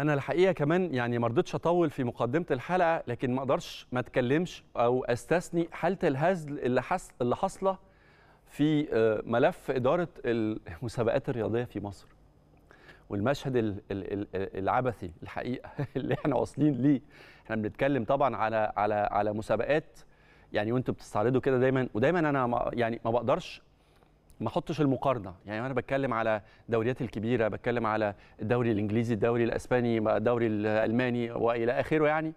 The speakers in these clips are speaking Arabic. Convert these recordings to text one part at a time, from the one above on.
انا الحقيقه كمان يعني ما رضيتش اطول في مقدمه الحلقه لكن ما اقدرش ما اتكلمش او استثني حاله الهزل اللي حص... اللي حاصله في آه، ملف اداره المسابقات الرياضيه في مصر والمشهد العبثي الحقيقه اللي احنا واصلين ليه احنا بنتكلم طبعا على على على مسابقات يعني وانتم بتستعرضوا كده دايما ودايما انا يعني ما بقدرش ما احطش المقارنه يعني انا بتكلم على الدوريات الكبيره بتكلم على الدوري الانجليزي الدوري الاسباني الدوري الالماني والى اخره يعني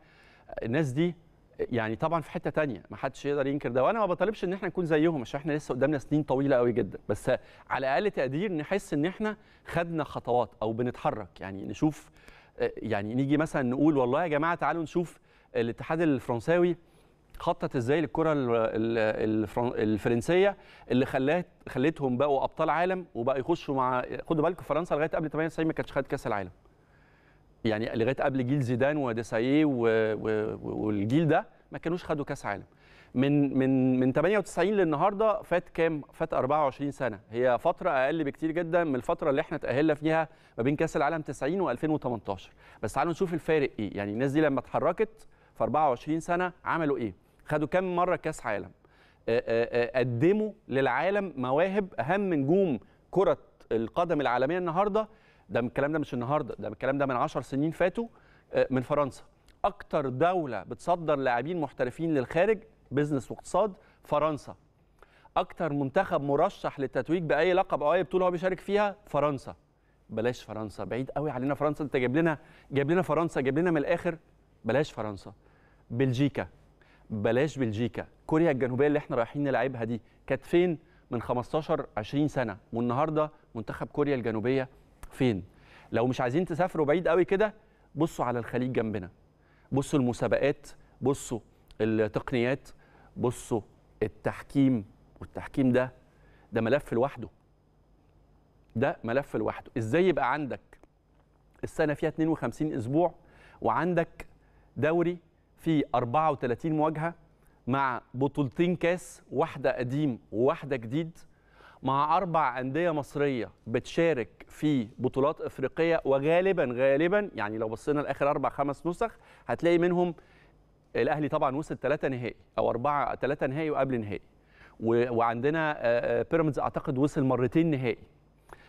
الناس دي يعني طبعا في حته تانية ما حدش يقدر ينكر ده وانا ما بطالبش ان احنا نكون زيهم عشان احنا لسه قدامنا سنين طويله قوي جدا بس على اقل تقدير نحس ان احنا خدنا خطوات او بنتحرك يعني نشوف آه، يعني نيجي مثلا نقول والله يا جماعه تعالوا نشوف الاتحاد الفرنساوي خطط ازاي للكره الفرنسيه اللي خلت خلتهم بقوا ابطال عالم وبقى يخشوا مع خدوا بالكم فرنسا لغايه قبل 98 ما كانتش خدت كاس العالم يعني لغايه قبل جيل زيدان وديساييه والجيل ده ما كانوش خدوا كاس عالم من من من 98 للنهارده فات كام فات 24 سنه هي فتره اقل بكتير جدا من الفتره اللي احنا اتاهلنا فيها ما بين كاس العالم 90 و2018 بس تعالوا نشوف الفارق ايه يعني الناس دي لما اتحركت في 24 سنه عملوا ايه خدوا كام مره كاس عالم آه، آه، آه، قدموا للعالم مواهب اهم نجوم كره القدم العالميه النهارده ده الكلام ده مش النهارده ده الكلام ده من 10 سنين فاتوا من فرنسا اكتر دوله بتصدر لاعبين محترفين للخارج بزنس واقتصاد فرنسا اكتر منتخب مرشح للتتويج باي لقب او اي بطوله هو بيشارك فيها فرنسا بلاش فرنسا بعيد قوي علينا فرنسا انت جايب لنا جايب لنا فرنسا جايب لنا من الاخر بلاش فرنسا بلجيكا بلاش بلجيكا كوريا الجنوبيه اللي احنا رايحين نلعبها دي كانت فين من 15 20 سنه والنهارده منتخب كوريا الجنوبيه فين لو مش عايزين تسافروا بعيد قوي كده بصوا على الخليج جنبنا بصوا المسابقات بصوا التقنيات بصوا التحكيم والتحكيم ده ده ملف لوحده ده ملف لوحده ازاي يبقى عندك السنه فيها 52 اسبوع وعندك دوري فيه 34 مواجهه مع بطولتين كاس واحده قديم وواحده جديد مع اربع انديه مصريه بتشارك في بطولات افريقيه وغالبا غالبا يعني لو بصينا لاخر اربع خمس نسخ هتلاقي منهم الاهلي طبعا وصل ثلاثه نهائي او اربعه ثلاثه نهائي وقبل نهائي وعندنا آه، آه، بيراميدز اعتقد وصل مرتين نهائي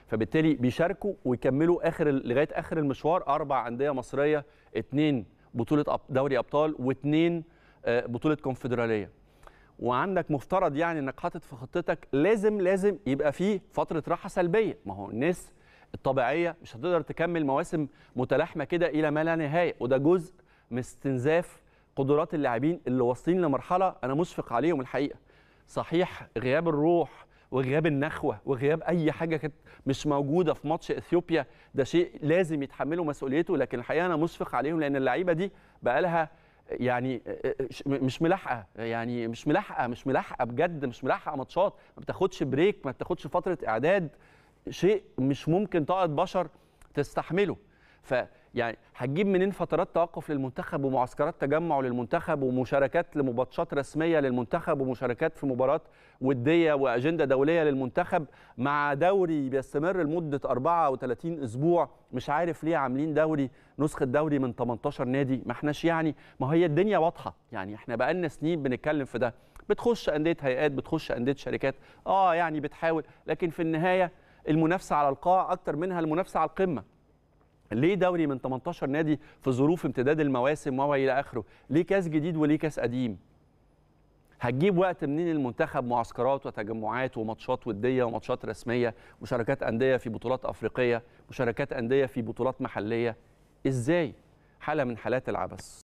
فبالتالي بيشاركوا ويكملوا اخر لغايه اخر المشوار اربع انديه مصريه اثنين بطوله دوري ابطال واثنين آه، بطوله كونفدراليه وعندك مفترض يعني انك حاطط في خطتك لازم لازم يبقى فيه فتره راحه سلبيه ما هو الناس الطبيعيه مش هتقدر تكمل مواسم متلاحمه كده الى ما لا نهايه وده جزء من استنزاف قدرات اللاعبين اللي واصلين لمرحله انا مشفق عليهم الحقيقه صحيح غياب الروح وغياب النخوه وغياب اي حاجه كانت مش موجوده في ماتش اثيوبيا ده شيء لازم يتحملوا مسؤوليته لكن الحقيقه انا مصفق عليهم لان اللعيبه دي بقى لها يعني آه، آه، مش ملاحقه يعني مش ملاحقه مش ملاحقه بجد مش ملاحقه ماتشات ما بتاخدش بريك ما بتاخدش فتره اعداد شيء مش ممكن طاقه بشر تستحمله فيعني هتجيب منين فترات توقف للمنتخب ومعسكرات تجمع للمنتخب ومشاركات لمباتشات رسميه للمنتخب ومشاركات في مباراه وديه واجنده دوليه للمنتخب مع دوري بيستمر لمده 34 اسبوع مش عارف ليه عاملين دوري نسخه دوري من 18 نادي ما احناش يعني ما هي الدنيا واضحه يعني احنا بقالنا سنين بنتكلم في ده بتخش انديه هيئات بتخش انديه شركات اه يعني بتحاول لكن في النهايه المنافسه على القاع اكتر منها المنافسه على القمه ليه دوري من 18 نادي في ظروف امتداد المواسم والى اخره ليه كاس جديد وليه كاس قديم هتجيب وقت منين المنتخب معسكرات وتجمعات وماتشات وديه وماتشات رسميه مشاركات انديه في بطولات افريقيه مشاركات انديه في بطولات محليه ازاي حاله من حالات العبث